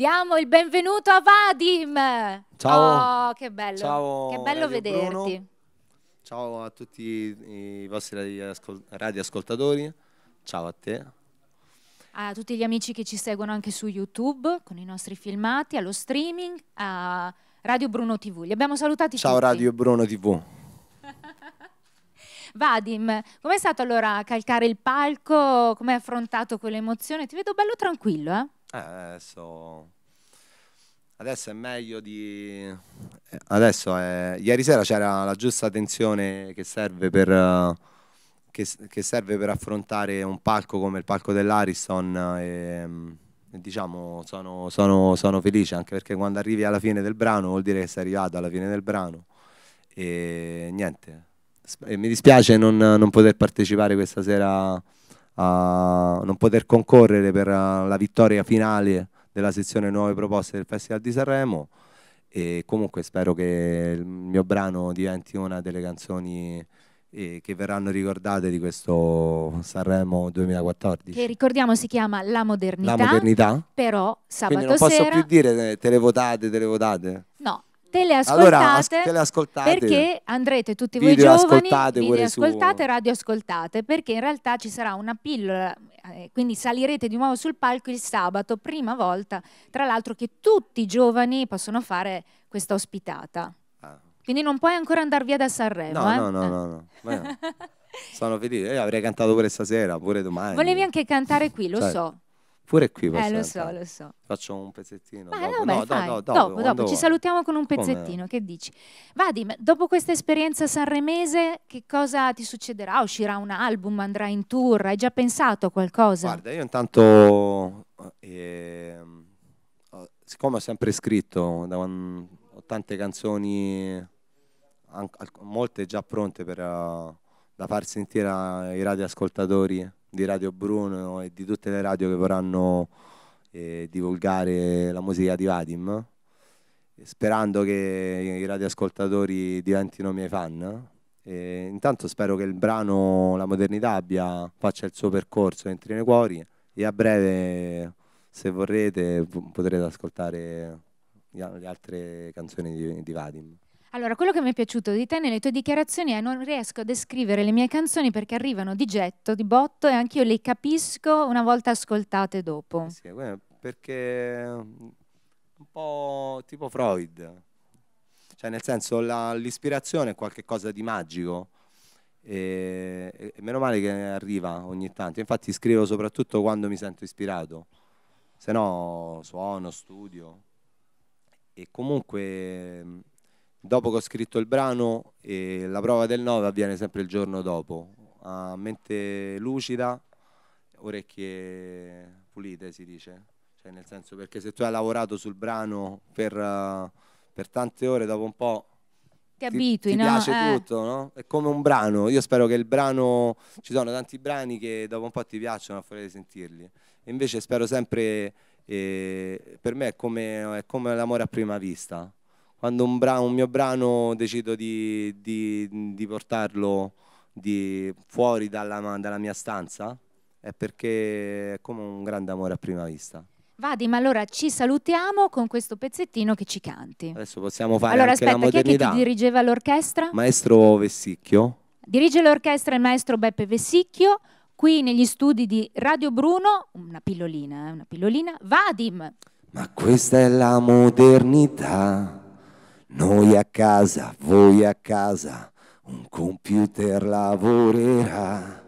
Diamo il benvenuto a Vadim. Ciao. Oh, che bello. Ciao, che bello Radio vederti. Bruno. Ciao a tutti i vostri radioascoltatori. Ciao a te. A tutti gli amici che ci seguono anche su YouTube con i nostri filmati, allo streaming, a Radio Bruno TV. Li abbiamo salutati Ciao tutti. Ciao Radio Bruno TV. Vadim, com'è stato allora calcare il palco? Come hai affrontato quell'emozione? Ti vedo bello tranquillo, eh? Eh, adesso... Adesso è meglio di... Adesso è... Ieri sera c'era la giusta tensione che serve per... che, che, serve per affrontare un palco come il palco dell'Ariston e, e, diciamo sono, sono, sono, felice anche perché quando arrivi alla fine del brano vuol dire che sei arrivato alla fine del brano e niente e mi dispiace non, non poter partecipare questa sera a non poter concorrere per eh, la vittoria finale della sezione Nuove Proposte del Festival di Sanremo e comunque spero che il mio brano diventi una delle canzoni eh, che verranno ricordate di questo Sanremo 2014. Che ricordiamo si chiama La Modernità. La Modernità. Però sabato Quindi non posso più dire eh, televotate, televotate te le ascoltate, te perché andrete tutti voi video giovani, ascoltate video ascoltate, radio ascoltate, perché in realtà ci sarà una pillola, eh, quindi salirete di nuovo sul palco il sabato, prima volta, tra l'altro che tutti i giovani possono fare questa ospitata. Ah. Quindi non puoi ancora andare via da Sanremo. No, eh? no, no, no, no. no. Sono felice, io avrei cantato pure stasera, pure domani. Volevi anche cantare qui, lo cioè. so. Pure qui va Eh, lo so, lo so. Faccio un pezzettino. Ma dopo. No, no, fai. no, dopo, dopo, dopo. ci salutiamo con un pezzettino, Come? che dici? Vadim, dopo questa esperienza sanremese, che cosa ti succederà? Uscirà un album, Andrà in tour? Hai già pensato a qualcosa? Guarda, io intanto, eh, siccome ho sempre scritto, ho tante canzoni, molte già pronte per, eh, da far sentire ai radioascoltatori di Radio Bruno e di tutte le radio che vorranno eh, divulgare la musica di Vadim, sperando che i radioascoltatori diventino miei fan. E intanto spero che il brano La modernità abbia, faccia il suo percorso, entri nei cuori e a breve, se vorrete, potrete ascoltare le altre canzoni di, di Vadim. Allora, quello che mi è piaciuto di te nelle tue dichiarazioni è non riesco a descrivere le mie canzoni perché arrivano di getto, di botto e anch'io le capisco una volta ascoltate dopo. Eh sì, eh, perché mm, un po' tipo Freud, cioè nel senso la, l'ispirazione è qualcosa di magico e, e, meno male che arriva ogni tanto, infatti scrivo soprattutto quando mi sento ispirato, se no suono, studio e comunque mm, dopo che ho scritto il brano, eh, la prova del 9 avviene sempre il giorno dopo. A mente lucida, orecchie pulite si dice, cioè nel senso perché se tu hai lavorato sul brano per, eh, per tante ore, dopo un po' ti, abitui, ti no? piace eh. tutto, no? È come un brano. Io spero che il brano. Ci sono tanti brani che dopo un po' ti piacciono a fare di sentirli. E invece spero sempre. Eh, per me è come, è come l'amore a prima vista quando un, brano, un mio brano decido di, di, di portarlo di, fuori dalla, dalla mia stanza è perché è come un grande amore a prima vista. Vadim, allora ci salutiamo con questo pezzettino che ci canti. Adesso possiamo fare allora, anche aspetta, la modernità. Allora aspetta, chi dirigeva l'orchestra? Maestro Vessicchio. Dirige l'orchestra il maestro Beppe Vessicchio, qui negli studi di Radio Bruno, una pillolina, eh, una pillolina, Vadim. Ma questa è la modernità noi a casa, voi a casa, un computer lavorerà.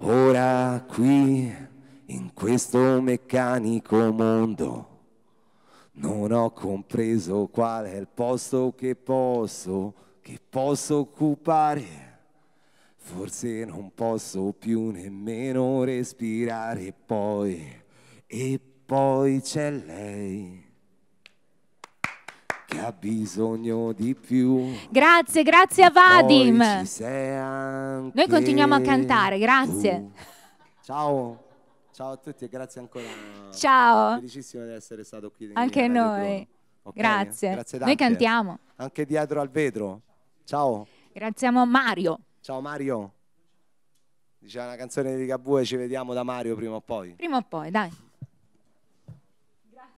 Ora qui, in questo meccanico mondo, non ho compreso qual è il posto che posso, che posso occupare. Forse non posso più nemmeno respirare poi. E poi c'è lei ha bisogno di più. Grazie, grazie a Vadim. Noi continuiamo a cantare, grazie. Tu. Ciao. Ciao a tutti e grazie ancora. Ciao. Felicissimo di essere stato qui. Anche noi. Okay. Grazie. grazie noi cantiamo. Anche dietro al vetro. Ciao. Grazie a Mario. Ciao Mario. Diceva una canzone di Ligabue, ci vediamo da Mario prima o poi. Prima o poi, dai.